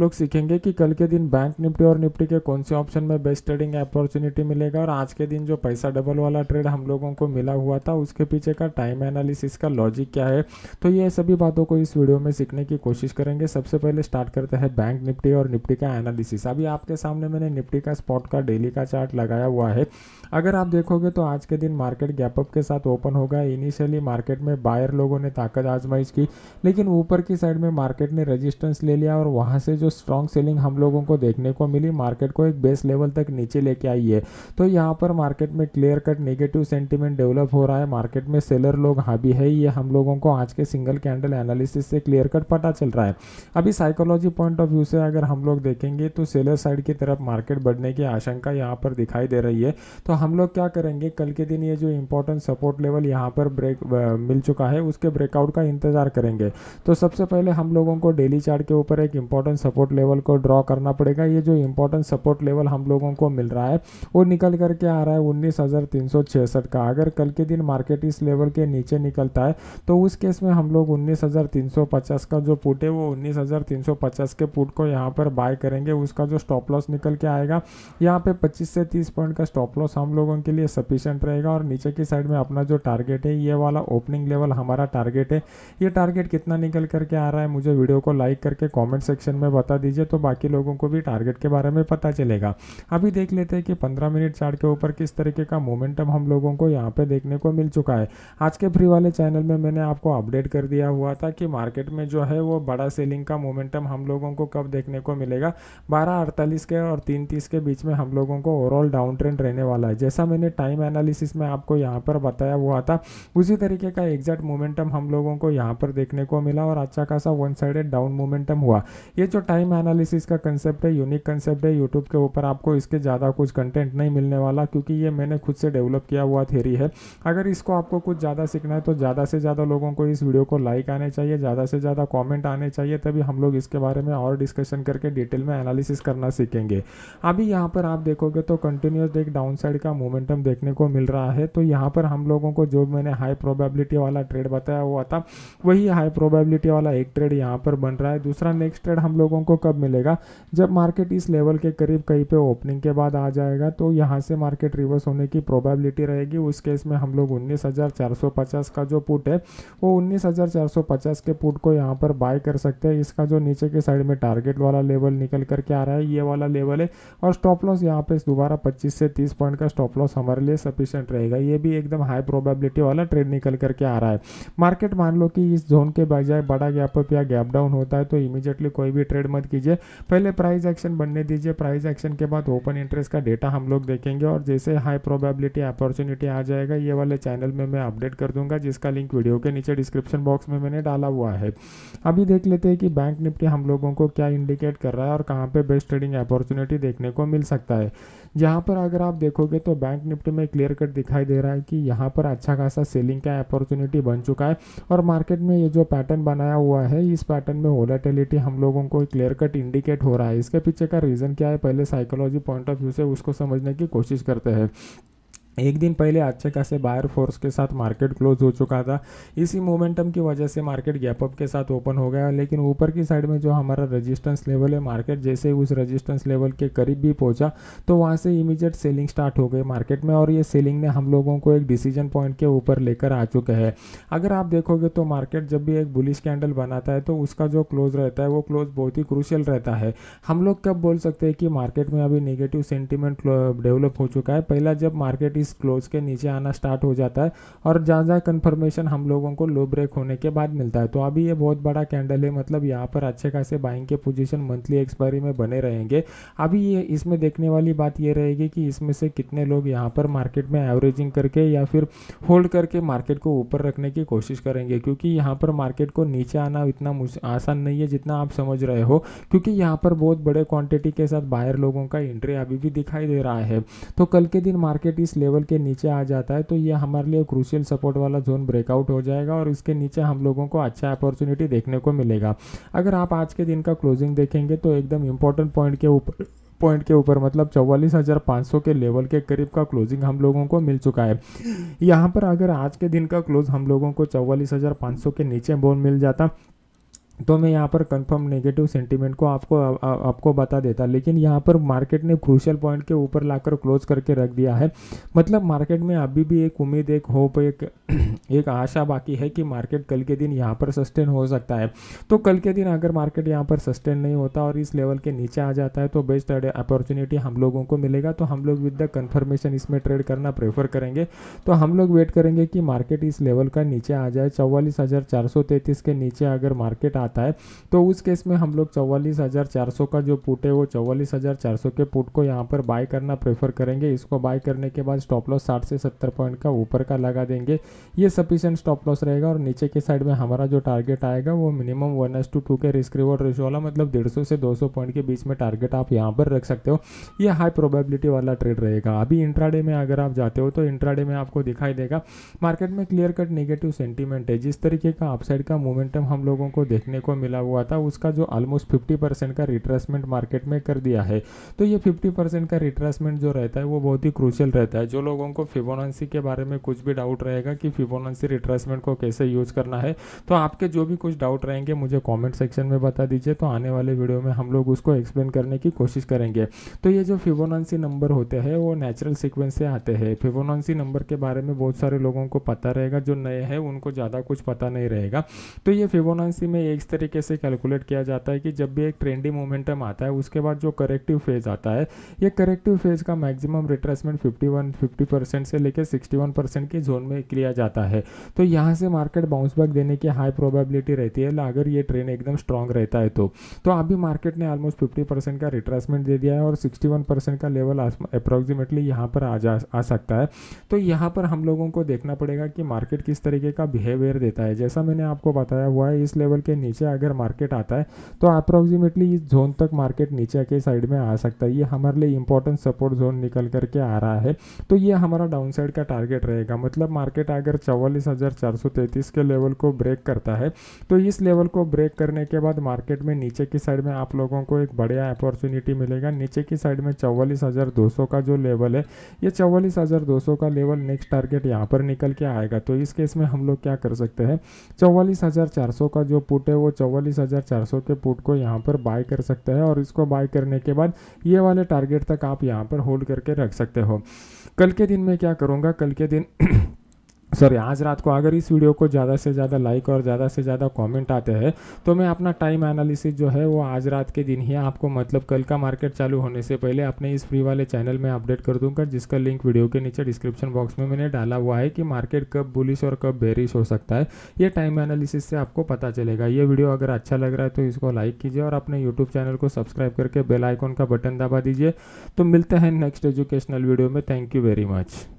लोग सीखेंगे कि कल के दिन बैंक निफ्टी और निफ्टी के कौन से ऑप्शन में बेस्ट ट्रेडिंग अपॉर्चुनिटी मिलेगा और आज के दिन जो पैसा डबल वाला ट्रेड हम लोगों को मिला हुआ था उसके पीछे का टाइम एनालिसिस का लॉजिक क्या है तो ये सभी बातों को इस वीडियो में सीखने की कोशिश करेंगे सबसे पहले स्टार्ट करते हैं बैंक निफ्टी और निफ्टी का एनालिसिस अभी आपके सामने मैंने निफ्टी का स्पॉट का डेली का चार्ट लगाया हुआ है अगर आप देखोगे तो आज के दिन मार्केट गैपअप के साथ ओपन होगा इनिशियली मार्केट में बायर लोगों ने ताकत आजमाइश की लेकिन ऊपर की साइड में मार्केट ने रजिस्टेंस ले लिया और वहाँ से जो जो स्ट्रॉन्ग सेलिंग हम लोगों को देखने को मिली मार्केट को एक बेस लेवल तक नीचे लेके आई है तो यहाँ पर मार्केट में clear cut negative sentiment develop हो रहा है मार्केट में सेलर लोग हावी है ये हम लोगों को आज के सिंगल कैंडल एनालिसिस से क्लियर कट पता चल रहा है अभी साइकोलॉजी पॉइंट ऑफ व्यू से अगर हम लोग देखेंगे तो सेलर साइड की तरफ मार्केट बढ़ने की आशंका यहाँ पर दिखाई दे रही है तो हम लोग क्या करेंगे कल के दिन ये जो इंपॉर्टेंट सपोर्ट लेवल यहाँ पर ब्रेक मिल चुका है उसके ब्रेकआउट का इंतजार करेंगे तो सबसे पहले हम लोगों को डेली चार्ट के ऊपर एक इंपॉर्टेंट सपोर्ट सपोर्ट लेवल को ड्रॉ करना पड़ेगा ये जो इंपॉर्टेंट सपोर्ट लेवल हम लोगों को मिल रहा है वो निकल करके आ रहा है उन्नीस का अगर कल के दिन मार्केट इस लेवल के नीचे निकलता है तो उस केस में हम लोग उन्नीस का जो पुट है वो उन्नीस के पुट को यहाँ पर बाय करेंगे उसका जो स्टॉप लॉस निकल के आएगा यहाँ पे 25 से 30 पॉइंट का स्टॉप लॉस हम लोगों के लिए सफिशियंट रहेगा और नीचे की साइड में अपना जो टारगेट है ये वाला ओपनिंग लेवल हमारा टारगेट है ये टारगेट कितना निकल करके आ रहा है मुझे वीडियो को लाइक करके कॉमेंट सेक्शन में बता बता दीजिए तो बाकी लोगों को भी टारगेट के बारे में पता चलेगा अभी देख लेते हैं कि पंद्रह मिनट चार्ट के ऊपर किस तरीके का मोमेंटम हम लोगों को यहाँ पे देखने को मिल चुका है आज के फ्री वाले चैनल में मैंने आपको अपडेट कर दिया हुआ था कि मार्केट में जो है वो बड़ा सेलिंग का मोमेंटम हम लोगों को कब देखने को मिलेगा बारह के और तीन के बीच में हम लोगों को ओवरऑल डाउन ट्रेंड रहने वाला है जैसा मैंने टाइम एनालिसिस में आपको यहाँ पर बताया हुआ था उसी तरीके का एग्जैक्ट मोमेंटम हम लोगों को यहाँ पर देखने को मिला और अच्छा खासा वन साइडेड डाउन मोमेंटम हुआ ये जो टाइम टाइम एनालिसिस का कंसेप्ट है यूनिक कंसेप्ट है यूट्यूब के ऊपर आपको इसके ज़्यादा कुछ कंटेंट नहीं मिलने वाला क्योंकि ये मैंने खुद से डेवलप किया हुआ थेरी है अगर इसको आपको कुछ ज़्यादा सीखना है तो ज़्यादा से ज़्यादा लोगों को इस वीडियो को लाइक आने चाहिए ज़्यादा से ज़्यादा कॉमेंट आने चाहिए तभी हम लोग इसके बारे में और डिस्कशन करके डिटेल में एनालिसिस करना सीखेंगे अभी यहाँ पर आप देखोगे तो कंटिन्यूस एक डाउन साइड का मोमेंटम देखने को मिल रहा है तो यहाँ पर हम लोगों को जो मैंने हाई प्रोबेबिलिटी वाला ट्रेड बताया हुआ था वही हाई प्रोबेबिलिटी वाला एक ट्रेड यहाँ पर बन रहा है दूसरा नेक्स्ट ट्रेड हम लोगों हमको कब मिलेगा जब मार्केट इस लेवल के करीब कहीं पे ओपनिंग के बाद आ जाएगा तो यहाँ से मार्केट रिवर्स होने की प्रोबेबिलिटी रहेगी उस केस में हम लोग उन्नीस का जो पुट है वो उन्नीस के पुट को यहाँ पर बाय कर सकते हैं इसका जो नीचे के साइड में टारगेट वाला लेवल निकल करके आ रहा है ये वाला लेवल है और स्टॉप लॉस यहाँ पे दोबारा पच्चीस से तीस पॉइंट का स्टॉप लॉस हमारे लिए सफिशियंट रहेगा ये भी एकदम हाई प्रोबेबिलिटी वाला ट्रेड निकल करके आ रहा है मार्केट मान लो कि इस जोन के बजाय बड़ा गैप अप या गैप डाउन होता है तो इमीजिएटली कोई भी ट्रेड ट्रेड मत कीजिए पहले प्राइस एक्शन बनने दीजिए प्राइस एक्शन के बाद ओपन इंटरेस्ट का डेटा हम लोग देखेंगे और जैसे हाई प्रोबेबिलिटी अपॉर्चुनिटी आ जाएगा ये वाले चैनल में मैं अपडेट कर दूंगा जिसका लिंक वीडियो के नीचे डिस्क्रिप्शन बॉक्स में मैंने डाला हुआ है अभी देख लेते हैं कि बैंक निफ्टी हम लोगों को क्या इंडिकेट कर रहा है और कहाँ पर बेस्ट ट्रेडिंग अपॉर्चुनिटी देखने को मिल सकता है यहाँ पर अगर आप देखोगे तो बैंक निफ्टी में क्लियर कट दिखाई दे रहा है कि यहाँ पर अच्छा खासा सेलिंग का अपॉर्चुनिटी बन चुका है और मार्केट में ये जो पैटर्न बनाया हुआ है इस पैटर्न में वोलेटिलिटी हम लोगों को क्लियर कट इंडिकेट हो रहा है इसके पीछे का रीज़न क्या है पहले साइकोलॉजी पॉइंट ऑफ व्यू से उसको समझने की कोशिश करते हैं एक दिन पहले अच्छे खासे बायर फोर्स के साथ मार्केट क्लोज हो चुका था इसी मोमेंटम की वजह से मार्केट गैप अप के साथ ओपन हो गया लेकिन ऊपर की साइड में जो हमारा रेजिस्टेंस लेवल है मार्केट जैसे ही उस रेजिस्टेंस लेवल के करीब भी पहुंचा तो वहां से इमीडिएट सेलिंग स्टार्ट हो गई मार्केट में और ये सेलिंग ने हम लोगों को एक डिसीजन पॉइंट के ऊपर लेकर आ चुके हैं अगर आप देखोगे तो मार्केट जब भी एक बुलिश कैंडल बनाता है तो उसका जो क्लोज रहता है वो क्लोज बहुत ही क्रूशियल रहता है हम लोग कब बोल सकते हैं कि मार्केट में अभी निगेटिव सेंटिमेंट डेवलप हो चुका है पहला जब मार्केट इस इस क्लोज के नीचे आना स्टार्ट हो जाता है और ज़्यादा कन्फर्मेशन हम लोगों को लो ब्रेक होने के बाद मिलता है तो अभी ये बहुत बड़ा कैंडल है मतलब यहाँ पर अच्छे खासे बाइंग के पोजिशन मंथली एक्सपायरी में बने रहेंगे अभी ये इसमें देखने वाली बात ये रहेगी कि इसमें से कितने लोग यहाँ पर मार्केट में एवरेजिंग करके या फिर होल्ड करके मार्केट को ऊपर रखने की कोशिश करेंगे क्योंकि यहाँ पर मार्केट को नीचे आना इतना आसान नहीं है जितना आप समझ रहे हो क्योंकि यहाँ पर बहुत बड़े क्वांटिटी के साथ बाहर लोगों का एंट्री अभी भी दिखाई दे रहा है तो कल के दिन मार्केट इस लेवल लेवल के नीचे आ जाता है तो ये हमारे लिए क्रूशियल सपोर्ट वाला जोन ब्रेकआउट हो जाएगा और इसके नीचे हम लोगों को अच्छा अपॉर्चुनिटी देखने को मिलेगा अगर आप आज के दिन का क्लोजिंग देखेंगे तो एकदम इंपॉर्टेंट पॉइंट के ऊपर पॉइंट के ऊपर मतलब चौवालीस हज़ार पाँच सौ के लेवल के करीब का क्लोजिंग हम लोगों को मिल चुका है यहाँ पर अगर आज के दिन का क्लोज हम लोगों को चौवालीस हज़ार पाँच सौ के नीचे बोल मिल जाता तो मैं यहाँ पर कंफर्म नेगेटिव सेंटीमेंट को आपको आ, आ, आपको बता देता लेकिन यहाँ पर मार्केट ने क्रूशल पॉइंट के ऊपर लाकर क्लोज करके रख दिया है मतलब मार्केट में अभी भी एक उम्मीद एक होप एक एक आशा बाकी है कि मार्केट कल के दिन यहाँ पर सस्टेन हो सकता है तो कल के दिन अगर मार्केट यहाँ पर सस्टेन नहीं होता और इस लेवल के नीचे आ जाता है तो बेस्ट अपॉर्चुनिटी हम लोगों को मिलेगा तो हम लोग विद द कन्फर्मेशन इसमें ट्रेड करना प्रेफर करेंगे तो हम लोग वेट करेंगे कि मार्केट इस लेवल का नीचे आ जाए चौवालीस के नीचे अगर मार्केट आ आता है तो उस केस में हम लोग चौवालीस हज़ार चार सौ का जो पुट है वो चौवालीस हज़ार चार सौ के पुट को यहाँ पर बाय करना प्रेफर करेंगे इसको बाय करने के बाद स्टॉप लॉस साठ से सत्तर पॉइंट का ऊपर का लगा देंगे ये सफिशेंट स्टॉप लॉस रहेगा और नीचे के साइड में हमारा जो टारगेट आएगा वो minimum one is to two two risk reward ratio वाला मतलब डेढ़ सौ से दो सौ पॉइंट के बीच में टारगेट आप यहाँ पर रख सकते हो ये हाई प्रोबेबिलिटी वाला ट्रेड रहेगा अभी इंट्राडे में अगर आप जाते हो तो इंट्राडे में आपको दिखाई देगा मार्केट में क्लियर कट नेगेटिव सेंटीमेंट है जिस तरीके का अपसाइड का मोमेंटम हम लोगों को देखने देखने को मिला हुआ था उसका जो ऑलमोस्ट फिफ्टी परसेंट का रिट्रेसमेंट मार्केट में कर दिया है तो ये फिफ्टी परसेंट का रिट्रेसमेंट जो रहता है वो बहुत ही क्रूशियल रहता है जो लोगों को फिबोनासी के बारे में कुछ भी डाउट रहेगा कि फिबोनासी रिट्रेसमेंट को कैसे यूज़ करना है तो आपके जो भी कुछ डाउट रहेंगे मुझे कॉमेंट सेक्शन में बता दीजिए तो आने वाले वीडियो में हम लोग उसको एक्सप्लेन करने की कोशिश करेंगे तो ये जो फिबोनासी नंबर होते हैं वो नेचुरल सिक्वेंस से आते हैं फिबोनासी नंबर के बारे में बहुत सारे लोगों को पता रहेगा जो नए हैं उनको ज़्यादा कुछ पता नहीं रहेगा तो ये फिबोनासी में एक इस तरीके से कैलकुलेट किया जाता है कि जब भी एक ट्रेंडी मोमेंटम आता है उसके बाद जो करेक्टिव फेज़ आता है ये करेक्टिव फेज़ का मैक्सिमम रिट्रेसमेंट 51 50 परसेंट से लेकर 61 परसेंट के जोन में लिया जाता है तो यहाँ से मार्केट बाउंस बैक देने की हाई प्रोबेबिलिटी रहती है अगर ये ट्रेन एकदम स्ट्रांग रहता है तो तो अभी मार्केट ने ऑलमोस्ट फिफ्टी परसेंट का रिट्रेसमेंट दे दिया है और सिक्सटी वन परसेंट का लेवल अप्रॉक्सीमेटली यहाँ पर आ जा आ सकता है तो यहाँ पर हम लोगों को देखना पड़ेगा कि मार्केट किस तरीके का बिहेवियर देता है जैसा मैंने आपको बताया हुआ है इस लेवल के नीचे नीचे अगर मार्केट आता है तो अप्रोक्सीमेटली इस जोन तक मार्केट नीचे के साइड में आ सकता है ये हमारे लिए इंपॉर्टेंट सपोर्ट जोन निकल करके आ रहा है तो ये हमारा डाउन साइड का टारगेट रहेगा मतलब मार्केट अगर चौवालीस के लेवल को ब्रेक करता है तो इस लेवल को ब्रेक करने के बाद मार्केट में नीचे की साइड में आप लोगों को एक बढ़िया अपॉर्चुनिटी मिलेगा नीचे की साइड में चौवालीस का जो लेवल है ये चौवालीस का लेवल नेक्स्ट टारगेट यहाँ पर निकल के आएगा तो इस केस में हम लोग क्या कर सकते हैं चौवालीस का जो पुट है वो वो चौवालीस हज़ार चार सौ के पुट को यहाँ पर बाय कर सकता है और इसको बाय करने के बाद ये वाले टारगेट तक आप यहाँ पर होल्ड करके रख सकते हो कल के दिन मैं क्या करूँगा कल के दिन सॉरी आज रात को अगर इस वीडियो को ज़्यादा से ज़्यादा लाइक और ज़्यादा से ज़्यादा कमेंट आते हैं तो मैं अपना टाइम एनालिसिस जो है वो आज रात के दिन ही आपको मतलब कल का मार्केट चालू होने से पहले अपने इस फ्री वाले चैनल में अपडेट कर दूंगा जिसका लिंक वीडियो के नीचे डिस्क्रिप्शन बॉक्स में मैंने डाला हुआ है कि मार्केट कब बुलिश और कब बेरिश हो सकता है ये टाइम एनालिसिस से आपको पता चलेगा ये वीडियो अगर अच्छा लग रहा है तो इसको लाइक कीजिए और अपने यूट्यूब चैनल को सब्सक्राइब करके बेलाइकॉन का बटन दबा दीजिए तो मिलते हैं नेक्स्ट एजुकेशनल वीडियो में थैंक यू वेरी मच